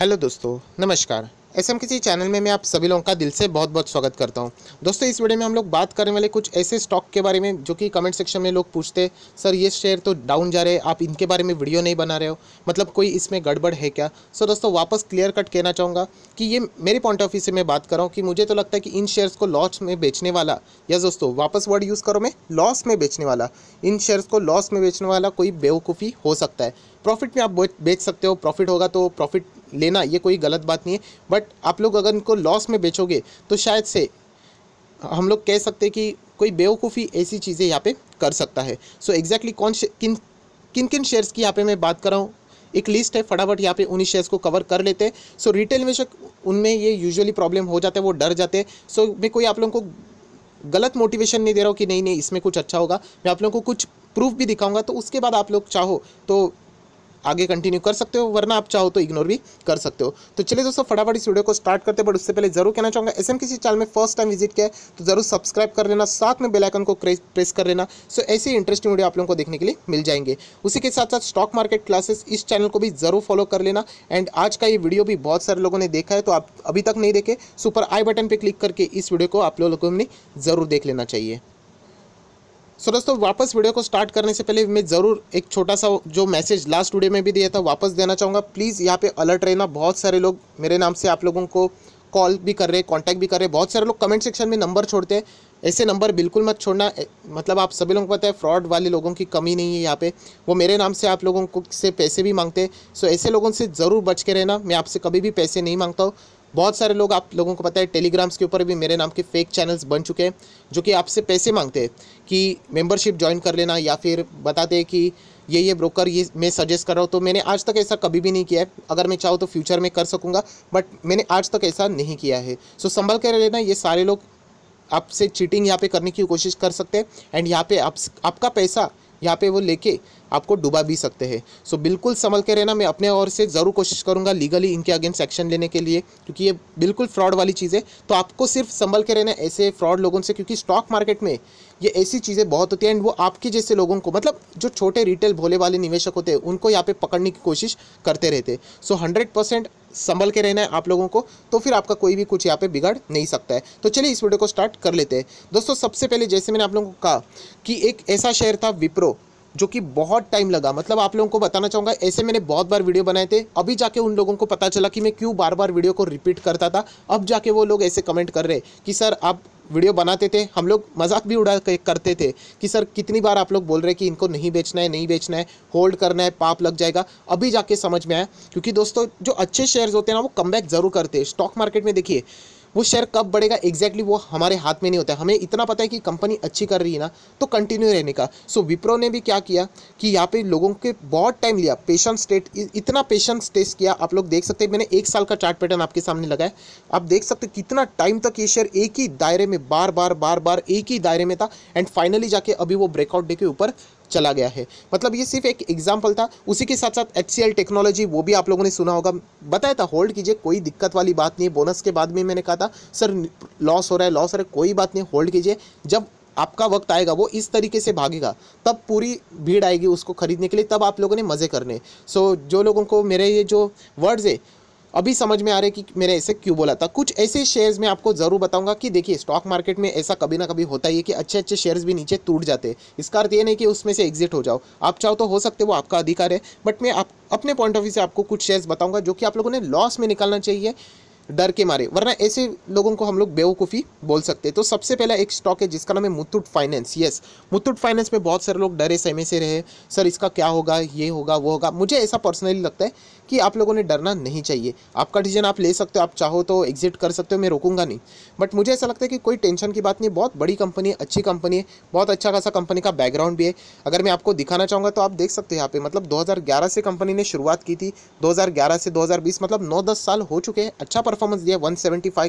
hello दोस्तों नमस्कार S M किसी चैनल में मैं आप सभी लोगों का दिल से बहुत बहुत स्वागत करता हूं दोस्तों इस वीडियो में हम लोग बात करने वाले कुछ ऐसे स्टॉक के बारे में जो कि कमेंट सेक्शन में लोग पूछते सर ये शेयर तो डाउन जा रहे हैं आप इनके बारे में वीडियो नहीं बना रहे हो मतलब कोई इसमें गड़बड़ है क्या सो दोस्तों वापस क्लियर कट कहना चाहूँगा कि ये मेरे पॉइंट ऑफ व्यू से मैं बात कर रहा हूँ कि मुझे तो लगता है कि इन शेयर्स को लॉस में बेचने वाला या दोस्तों वापस वर्ड यूज़ करो मैं लॉस में बेचने वाला इन शेयर्स को लॉस में बेचने वाला कोई बेवकूफ़ी हो सकता है प्रॉफिट में आप बेच सकते हो प्रॉफिट होगा तो प्रॉफिट लेना ये कोई गलत बात नहीं है बट आप लोग अगर इनको लॉस में बेचोगे तो शायद से हम लोग कह सकते हैं कि कोई बेवकूफ़ी ऐसी चीज़ें यहाँ पे कर सकता है सो so एग्जैक्टली exactly कौन किन किन किन शेयर्स की यहाँ पे मैं बात कर रहा हूँ एक लिस्ट है फटाफट यहाँ पे उन्हीं शेयर्स को कवर कर लेते हैं सो so, रिटेल निवेशक उनमें ये यूजुअली प्रॉब्लम हो जाता है वो डर जाते हैं सो so, मैं कोई आप लोगों को गलत मोटिवेशन नहीं दे रहा हूँ कि नहीं नहीं इसमें कुछ अच्छा होगा मैं आप लोगों को कुछ प्रूफ भी दिखाऊंगा तो उसके बाद आप लोग चाहो तो आगे कंटिन्यू कर सकते हो वरना आप चाहो तो इग्नोर भी कर सकते हो तो चलिए दोस्तों फटाफट इस वीडियो को स्टार्ट करते हैं बट उससे पहले जरूर कहना चाहूँगा एस एम किसी चैनल में फर्स्ट टाइम विजिट किया तो जरूर सब्सक्राइब कर लेना साथ में बेलाइकन को प्रेस कर लेना सो ऐसे इंटरेस्टिंग वीडियो आप लोगों को देखने के लिए मिल जाएंगे उसी के साथ साथ स्टॉक मार्केट क्लासेस इस चैनल को भी जरूर फॉलो कर लेना एंड आज का ये वीडियो भी बहुत सारे लोगों ने देखा है तो आप अभी तक नहीं देखे सुपर आई बटन पर क्लिक करके इस वीडियो को आप लोगों को जरूर देख लेना चाहिए सो दोस्तों वापस वीडियो को स्टार्ट करने से पहले मैं ज़रूर एक छोटा सा जो मैसेज लास्ट वीडियो में भी दिया था वापस देना चाहूँगा प्लीज़ यहाँ पे अलर्ट रहना बहुत सारे लोग मेरे नाम से आप लोगों को कॉल भी कर रहे हैं कॉन्टैक्ट भी कर रहे हैं बहुत सारे लोग कमेंट सेक्शन में नंबर छोड़ते हैं ऐसे नंबर बिल्कुल मत छोड़ना मतलब आप सभी लोगों को पता है फ्रॉड वाले लोगों की कमी नहीं है यहाँ पे वो मेरे नाम से आप लोगों को से पैसे भी मांगते हैं सो ऐसे लोगों से ज़रूर बच के रहना मैं आपसे कभी भी पैसे नहीं मांगता हूँ बहुत सारे लोग आप लोगों को पता है टेलीग्राम्स के ऊपर भी मेरे नाम के फेक चैनल्स बन चुके हैं जो कि आपसे पैसे मांगते हैं कि मेंबरशिप ज्वाइन कर लेना या फिर बताते हैं कि ये ये ब्रोकर ये मैं सजेस्ट कर रहा हूँ तो मैंने आज तक ऐसा कभी भी नहीं किया है अगर मैं चाहूँ तो फ्यूचर में कर सकूँगा बट मैंने आज तक ऐसा नहीं किया है सो संभल कर लेना ये सारे लोग आपसे चीटिंग यहाँ पर करने की कोशिश कर सकते हैं एंड यहाँ पर आपका पैसा यहाँ पर वो लेके आपको डुबा भी सकते हैं सो बिल्कुल संभल के रहना मैं अपने ओर से ज़रूर कोशिश करूँगा लीगली इनके अगेंस्ट एक्शन लेने के लिए क्योंकि ये बिल्कुल फ्रॉड वाली चीज़ है तो आपको सिर्फ संभल के रहना ऐसे फ्रॉड लोगों से क्योंकि स्टॉक मार्केट में ये ऐसी चीज़ें बहुत होती हैं एंड वो आपके जैसे लोगों को मतलब जो छोटे रिटेल भोले वाले निवेशक होते हैं उनको यहाँ पे पकड़ने की कोशिश करते रहते सो हंड्रेड परसेंट संभल के रहना है आप लोगों को तो फिर आपका कोई भी कुछ यहाँ पे बिगाड़ नहीं सकता है तो चलिए इस वीडियो को स्टार्ट कर लेते हैं दोस्तों सबसे पहले जैसे मैंने आप लोगों को कहा कि एक ऐसा शेयर था विप्रो जो कि बहुत टाइम लगा मतलब आप लोगों को बताना चाहूँगा ऐसे मैंने बहुत बार वीडियो बनाए थे अभी जाके उन लोगों को पता चला कि मैं क्यों बार बार वीडियो को रिपीट करता था अब जाके वो लोग ऐसे कमेंट कर रहे कि सर आप वीडियो बनाते थे हम लोग मजाक भी उड़ा करते थे कि सर कितनी बार आप लोग बोल रहे हैं कि इनको नहीं बेचना है नहीं बेचना है होल्ड करना है पाप लग जाएगा अभी जाके समझ में आया क्योंकि दोस्तों जो अच्छे शेयर्स होते हैं ना वो कम ज़रूर करते हैं स्टॉक मार्केट में देखिए वो शेयर कब बढ़ेगा एग्जैक्टली वो हमारे हाथ में नहीं होता है हमें इतना पता है कि कंपनी अच्छी कर रही है ना तो कंटिन्यू रहने का सो so, विप्रो ने भी क्या किया कि यहाँ पे लोगों के बहुत टाइम लिया पेशेंस टेस्ट इतना पेशेंस टेस्ट किया आप लोग देख सकते हैं मैंने एक साल का चार्ट पैटर्न आपके सामने लगाया आप देख सकते कितना टाइम तक ये शेयर एक ही दायरे में बार बार बार बार एक ही दायरे में था एंड फाइनली जाके अभी वो ब्रेकआउट डे के ऊपर चला गया है मतलब ये सिर्फ एक एग्जाम्पल था उसी के साथ साथ एच टेक्नोलॉजी वो भी आप लोगों ने सुना होगा बताया था होल्ड कीजिए कोई दिक्कत वाली बात नहीं है बोनस के बाद भी मैंने कहा था सर लॉस हो रहा है लॉस हो रहा है कोई बात नहीं होल्ड कीजिए जब आपका वक्त आएगा वो इस तरीके से भागेगा तब पूरी भीड़ आएगी उसको खरीदने के लिए तब आप लोगों ने मज़े करने सो so, जो लोगों को मेरे ये जो वर्ड्स है अभी समझ में आ रहा है कि मैंने ऐसे क्यों बोला था कुछ ऐसे शेयर्स मैं आपको ज़रूर बताऊंगा कि देखिए स्टॉक मार्केट में ऐसा कभी ना कभी होता ही है कि अच्छे अच्छे शेयर्स भी नीचे टूट जाते हैं इसका अर्थ ये नहीं कि उसमें से एग्जिट हो जाओ आप चाहो तो हो सकते वो आपका अधिकार है बट मैं आप अपने पॉइंट ऑफ व्यू से आपको कुछ शेयर्स बताऊँगा जो कि आप लोगों ने लॉस में निकालना चाहिए डर के मारे वरना ऐसे लोगों को हम लोग बेवकूफ़ी बोल सकते हैं तो सबसे पहला एक स्टॉक है जिसका नाम है Muthoot finance yes Muthoot finance में बहुत सारे लोग डरे सहमे से रहे सर इसका क्या होगा ये होगा वो होगा मुझे ऐसा पर्सनली लगता है कि आप लोगों ने डरना नहीं चाहिए आपका डिसीजन आप ले सकते हो आप चाहो तो एग्जिट कर सकते हो मैं रोकूंगा नहीं बट मुझे ऐसा लगता है कि कोई टेंशन की बात नहीं बहुत बड़ी कंपनी है अच्छी कंपनी है बहुत अच्छा खासा कंपनी का बैकग्राउंड भी है अगर मैं आपको दिखाना चाहूँगा तो आप देख सकते हो यहाँ पे मतलब दो से कंपनी ने शुरुआत की थी दो से दो मतलब नौ दस साल हो चुके हैं अच्छा परफॉर्मेंस दिया वन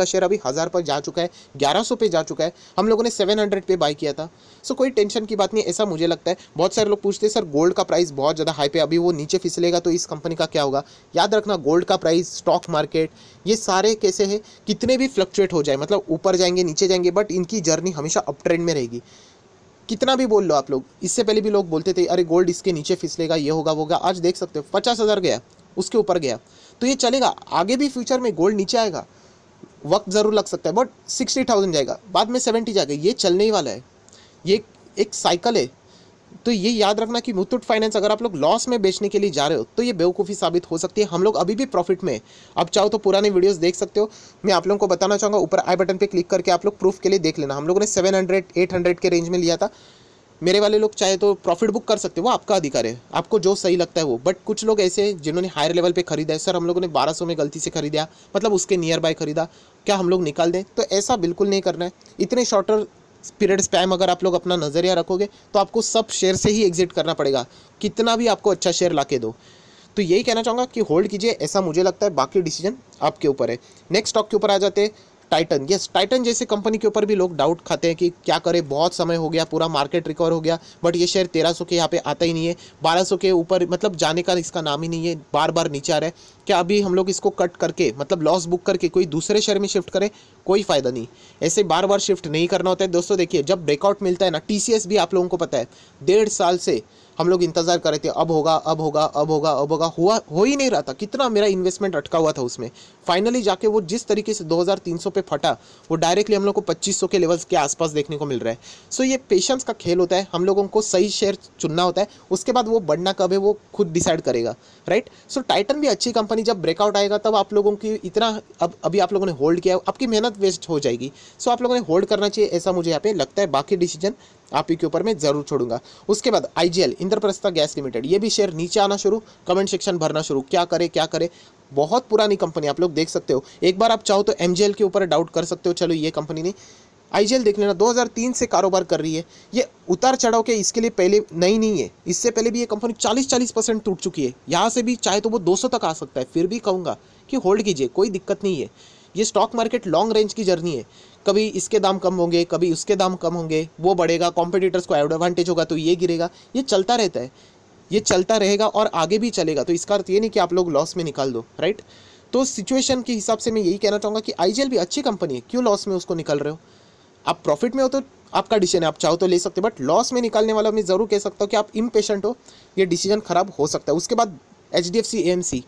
का शेयर अभी हज़ार पर जा चुका है ग्यारह पे जा चुका है हम लोगों ने सेवन पे बाई किया था सो कोई टेंशन की बात नहीं ऐसा मुझे लगता है बहुत सारे लोग पूछते हैं सर गोल्ड का प्राइस बहुत ज़्यादा हाई पे अभी वो नीचे फिसलेगा तो इस कंपनी का क्या होगा होगा याद रखना गोल्ड का प्राइस स्टॉक मार्केट ये सारे कैसे हैं कितने भी फ्लक्चुएट हो जाए मतलब ऊपर जाएंगे नीचे जाएंगे बट इनकी जर्नी हमेशा अप ट्रेंड में रहेगी कितना भी बोल लो आप लोग इससे पहले भी लोग बोलते थे अरे गोल्ड इसके नीचे फिसलेगा ये होगा वो होगा आज देख सकते हो पचास हज़ार गया उसके ऊपर गया तो ये चलेगा आगे भी फ्यूचर में गोल्ड नीचे आएगा वक्त ज़रूर लग सकता है बट सिक्सटी थाउजेंड जाएगा बाद में सेवेंटी जाएगा ये चलने ही वाला है ये एक साइकिल है तो ये याद रखना कि मुथूट फाइनेंस अगर आप लोग लॉस में बेचने के लिए जा रहे हो तो ये बेवकूफ़ी साबित हो सकती है हम लोग अभी भी प्रॉफिट में आप चाहो तो पुराने वीडियोस देख सकते हो मैं आप लोगों को बताना चाहूँगा ऊपर आई बटन पे क्लिक करके आप लोग प्रूफ के लिए देख लेना हम लोगों ने सेवन हंड्रेड एट हंड्रेड के रेंज में लिया था मेरे वाले लोग चाहे तो प्रॉफिट बुक कर सकते हो वो आपका अधिकार है आपको जो सही लगता है वो बट कुछ लोग ऐसे जिन्होंने हायर लेवल पे खरीदा है सर हम लोगों ने 1200 में गलती से खरीदा मतलब उसके नियर बाय खरीदा क्या हम लोग निकाल दें तो ऐसा बिल्कुल नहीं करना है इतने शॉर्टर स्पिरिट स्पैम अगर आप लोग अपना नज़रिया रखोगे तो आपको सब शेयर से ही एग्जिट करना पड़ेगा कितना भी आपको अच्छा शेयर ला के दो तो यही कहना चाहूँगा कि होल्ड कीजिए ऐसा मुझे लगता है बाकी डिसीजन आपके ऊपर है नेक्स्ट स्टॉक के ऊपर आ जाते हैं टाइटन यस टाइटन जैसे कंपनी के ऊपर भी लोग डाउट खाते हैं कि क्या करें बहुत समय हो गया पूरा मार्केट रिकवर हो गया बट ये शेयर सौ के यहाँ पे आता ही नहीं है सौ के ऊपर मतलब जाने का इसका नाम ही नहीं है बार बार नीचे आ रहा है क्या अभी हम लोग इसको कट करके मतलब लॉस बुक करके कोई दूसरे शेयर में शिफ्ट करें कोई फ़ायदा नहीं ऐसे बार बार शिफ्ट नहीं करना होता है दोस्तों देखिए जब ब्रेकआउट मिलता है ना टी भी आप लोगों को पता है डेढ़ साल से हम लोग इंतज़ार कर रहे थे अब होगा अब होगा अब होगा अब होगा हुआ हो ही नहीं रहा था कितना मेरा इन्वेस्टमेंट अटका हुआ था उसमें फाइनली जाके वो जिस तरीके से 2300 पे फटा वो डायरेक्टली हम लोग को 2500 के लेवल्स के आसपास देखने को मिल रहा है सो ये पेशेंस का खेल होता है हम लोगों को सही शेयर चुनना होता है उसके बाद वो बढ़ना कब है वो खुद डिसाइड करेगा राइट सो टाइटन भी अच्छी कंपनी जब ब्रेकआउट आएगा तब आप लोगों की इतना अब अभी आप लोगों ने होल्ड किया आपकी मेहनत वेस्ट हो जाएगी सो आप लोगों ने होल्ड करना चाहिए ऐसा मुझे यहाँ पे लगता है बाकी डिसीजन आप ही के ऊपर मैं जरूर छोड़ूंगा उसके बाद आईजीएल इंद्रप्रस्था गैस लिमिटेड ये भी शेयर नीचे आना शुरू कमेंट सेक्शन भरना शुरू क्या करे क्या करे बहुत पुरानी कंपनी आप लोग देख सकते हो एक बार आप चाहो तो एम के ऊपर डाउट कर सकते हो चलो ये कंपनी ने आईजीएल देख लेना 2003 से कारोबार कर रही है ये उतार चढ़ाव के इसके लिए पहले नई नहीं, नहीं है इससे पहले भी ये कंपनी 40-40 परसेंट टूट चुकी है यहाँ से भी चाहे तो वो 200 तक आ सकता है फिर भी कहूँगा कि होल्ड कीजिए कोई दिक्कत नहीं है ये स्टॉक मार्केट लॉन्ग रेंज की जर्नी है कभी इसके दाम कम होंगे कभी उसके दाम कम होंगे वो बढ़ेगा कॉम्पिटिटर्स को एडवांटेज होगा तो ये गिरेगा ये चलता रहता है ये चलता रहेगा और आगे भी चलेगा तो इसका अर्थ ये नहीं कि आप लोग लॉस में निकाल दो राइट तो सिचुएशन के हिसाब से मैं यही कहना चाहूँगा कि आई भी अच्छी कंपनी है क्यों लॉस में उसको निकल रहे हो आप प्रॉफिट में हो तो आपका डिसीजन है आप चाहो तो ले सकते हो बट लॉस में निकालने वाला मैं ज़रूर कह सकता हूँ कि आप इम हो ये डिसीजन खराब हो सकता है उसके बाद H D F C M C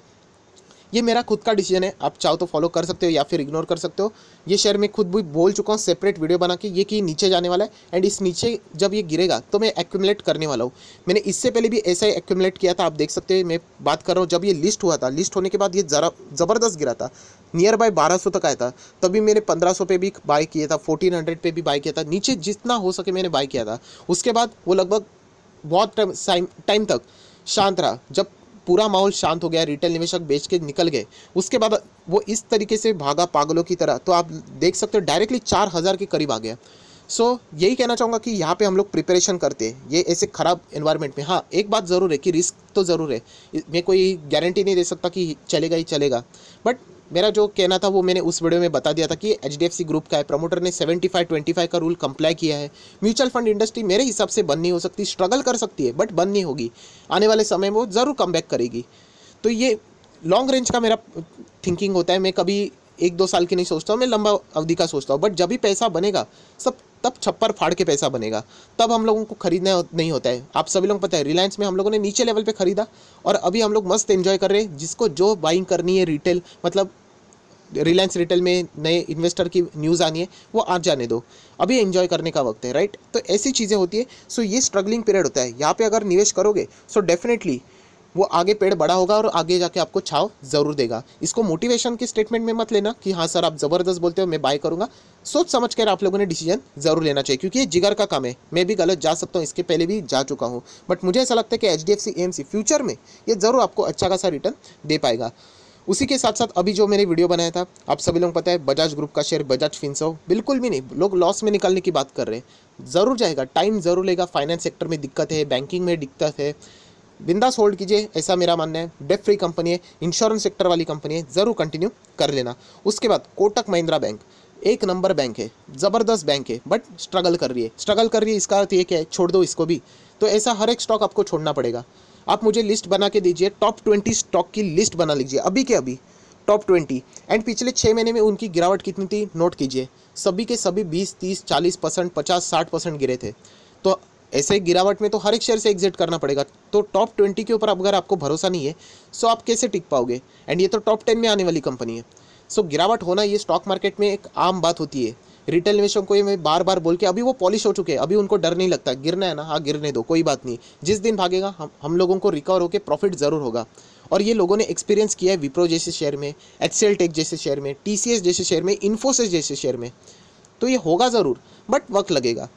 ये मेरा खुद का डिसीजन है आप चाहो तो फॉलो कर सकते हो या फिर इग्नोर कर सकते हो ये शेयर मैं खुद भी बोल चुका हूँ सेपरेट वीडियो बना के ये कि नीचे जाने वाला है एंड इस नीचे जब ये गिरेगा तो मैं एक्यूमलेट करने वाला हूँ मैंने इससे पहले भी ऐसा ही एक्यूमलेट किया था आप देख सकते हैं मैं बात कर रहा हूँ जब ये लिस्ट हुआ था लिस्ट होने के बाद ये ज़रा ज़बरदस्त गिरा था नियर बाय बारह तक आया था तभी मैंने पंद्रह सौ भी बाय किया था फोर्टीन पे भी बाय किया था नीचे जितना हो सके मैंने बाय किया था उसके बाद वो लगभग बहुत टाइम टाइम तक शांत रहा जब पूरा माहौल शांत हो गया रिटेल निवेशक बेच के निकल गए उसके बाद वो इस तरीके से भागा पागलों की तरह तो आप देख सकते हो डायरेक्टली चार हज़ार के करीब आ गया सो so, यही कहना चाहूँगा कि यहाँ पे हम लोग प्रिपरेशन करते हैं ये ऐसे ख़राब इन्वायरमेंट में हाँ एक बात ज़रूर है कि रिस्क तो ज़रूर है मैं कोई गारंटी नहीं दे सकता कि चलेगा ही चलेगा बट मेरा जो कहना था वो मैंने उस वीडियो में बता दिया था कि एच ग्रुप का है प्रमोटर ने सेवेंटी फाइव ट्वेंटी फाइव का रूल कंप्लाई किया है म्यूचुअल फंड इंडस्ट्री मेरे हिसाब से बंद नहीं हो सकती स्ट्रगल कर सकती है बट बंद नहीं होगी आने वाले समय में वो ज़रूर कम करेगी तो ये लॉन्ग रेंज का मेरा थिंकिंग होता है मैं कभी एक दो साल की नहीं सोचता हूँ मैं लंबा अवधि का सोचता हूँ बट जब भी पैसा बनेगा सब तब छप्पर फाड़ के पैसा बनेगा तब हम लोगों को खरीदना नहीं होता है आप सभी लोग पता है रिलायंस में हम लोगों ने नीचे लेवल पे खरीदा और अभी हम लोग मस्त एंजॉय कर रहे हैं जिसको जो बाइंग करनी है रिटेल मतलब रिलायंस रिटेल में नए इन्वेस्टर की न्यूज़ आनी है वो आज जाने दो अभी एंजॉय करने का वक्त है राइट तो ऐसी चीज़ें होती है सो ये स्ट्रगलिंग पीरियड होता है यहाँ पे अगर निवेश करोगे सो डेफिनेटली वो आगे पेड़ बड़ा होगा और आगे जाके आपको छाव ज़रूर देगा इसको मोटिवेशन के स्टेटमेंट में मत लेना कि हाँ सर आप ज़बरदस्त बोलते हो मैं बाय करूँगा सोच समझ कर आप लोगों ने डिसीजन ज़रूर लेना चाहिए क्योंकि ये जिगर का काम है मैं भी गलत जा सकता हूँ इसके पहले भी जा चुका हूँ बट मुझे ऐसा लगता है कि H D F C M C future में ये ज़रूर आपको अच्छा खासा रिटर्न दे पाएगा उसी के साथ साथ अभी जो मैंने वीडियो बनाया था आप सभी लोग पता है बजाज ग्रुप का शेयर बजाज फिनसो बिल्कुल भी नहीं लोग लॉस में निकालने की बात कर रहे हैं ज़रूर जाएगा टाइम ज़रूर लेगा फाइनेंस सेक्टर में दिक्कत है बैंकिंग में दिक्कत है बिंदास होल्ड कीजिए ऐसा मेरा मानना है डेफ फ्री कंपनी है इंश्योरेंस सेक्टर वाली कंपनी है ज़रूर कंटिन्यू कर लेना उसके बाद कोटक महिंद्रा बैंक एक नंबर बैंक है ज़बरदस्त बैंक है बट स्ट्रगल कर रही है स्ट्रगल कर रही है इसका अर्थ ये क्या है छोड़ दो इसको भी तो ऐसा हर एक स्टॉक आपको छोड़ना पड़ेगा आप मुझे लिस्ट बना के दीजिए टॉप ट्वेंटी स्टॉक की लिस्ट बना लीजिए अभी के अभी टॉप ट्वेंटी एंड पिछले छः महीने में उनकी गिरावट कितनी थी नोट कीजिए सभी के सभी बीस तीस चालीस परसेंट पचास साठ परसेंट गिरे थे तो ऐसे गिरावट में तो हर एक शेयर से एग्जिट करना पड़ेगा तो टॉप ट्वेंटी के ऊपर अगर आपको भरोसा नहीं है सो आप कैसे टिक पाओगे एंड ये तो टॉप टेन में आने वाली कंपनी है सो गिरावट होना ये स्टॉक मार्केट में एक आम बात होती है रिटेल निवेशकों को ये मैं बार बार बोल के अभी वो पॉलिश हो चुके हैं अभी उनको डर नहीं लगता गिरना है ना हाँ गिरने दो कोई बात नहीं जिस दिन भागेगा हम हम लोगों को रिकवर होकर प्रॉफिट ज़रूर होगा और ये लोगों ने एक्सपीरियंस किया है विप्रो जैसे शेयर में एक्सेल टेक जैसे शेयर में टी जैसे शेयर में इन्फोसिस जैसे शेयर में तो ये होगा ज़रूर बट वक्त लगेगा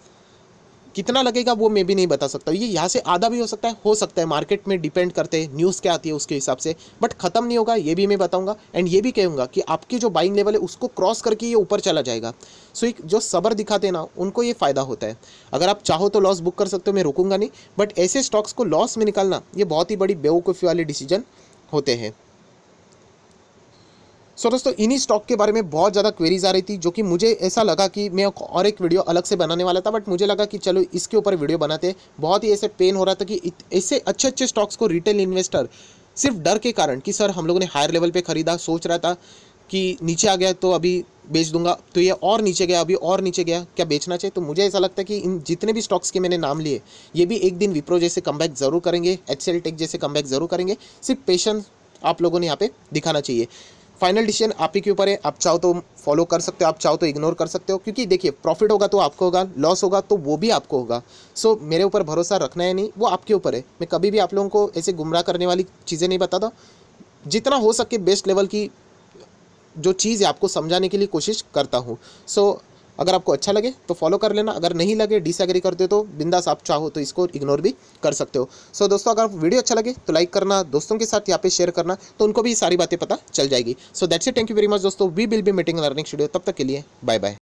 कितना लगेगा वो मैं भी नहीं बता सकता ये यहाँ से आधा भी हो सकता है हो सकता है मार्केट में डिपेंड करते हैं न्यूज़ क्या आती है उसके हिसाब से बट ख़त्म नहीं होगा ये भी मैं बताऊँगा एंड ये भी कहूँगा कि आपकी जो बाइंग लेवल है उसको क्रॉस करके ये ऊपर चला जाएगा सो एक जो सबर दिखाते ना उनको ये फ़ायदा होता है अगर आप चाहो तो लॉस बुक कर सकते हो मैं रुकूंगा नहीं बट ऐसे स्टॉक्स को लॉस में निकालना ये बहुत ही बड़ी बेवकूफ़ी वाले डिसीजन होते हैं सो दोस्तों इन्हीं स्टॉक के बारे में बहुत ज़्यादा क्वेरीज आ रही थी जो कि मुझे ऐसा लगा कि मैं और एक वीडियो अलग से बनाने वाला था बट मुझे लगा कि चलो इसके ऊपर वीडियो बनाते बहुत ही ऐसे पेन हो रहा था कि ऐसे अच्छे अच्छे स्टॉक्स को रिटेल इन्वेस्टर सिर्फ डर के कारण कि सर हम लोगों ने हायर लेवल पर खरीदा सोच रहा था कि नीचे आ गया तो अभी बेच दूंगा तो ये और नीचे गया अभी और नीचे गया क्या बेचना चाहिए तो मुझे ऐसा लगता है कि इन जितने भी स्टॉक्स के मैंने नाम लिए ये भी एक दिन विप्रो जैसे कम ज़रूर करेंगे एच टेक जैसे कम ज़रूर करेंगे सिर्फ पेशेंस आप लोगों ने यहाँ पे दिखाना चाहिए फाइनल डिसीजन आप ही के ऊपर है आप चाहो तो फॉलो कर सकते हो आप चाहो तो इग्नोर कर सकते हो क्योंकि देखिए प्रॉफिट होगा तो आपको होगा लॉस होगा तो वो भी आपको होगा सो so, मेरे ऊपर भरोसा रखना है नहीं वो आपके ऊपर है मैं कभी भी आप लोगों को ऐसे गुमराह करने वाली चीज़ें नहीं बताता जितना हो सके बेस्ट लेवल की जो चीज़ है आपको समझाने के लिए कोशिश करता हूँ सो so, अगर आपको अच्छा लगे तो फॉलो कर लेना अगर नहीं लगे डिसएग्री करते तो बिंदास आप चाहो तो इसको इग्नोर भी कर सकते हो सो so, दोस्तों अगर आप वीडियो अच्छा लगे तो लाइक करना दोस्तों के साथ यहाँ पे शेयर करना तो उनको भी सारी बातें पता चल जाएगी so that's it thank you very much दोस्तों we will be meeting learning studio तब तक के लिए बाय बाय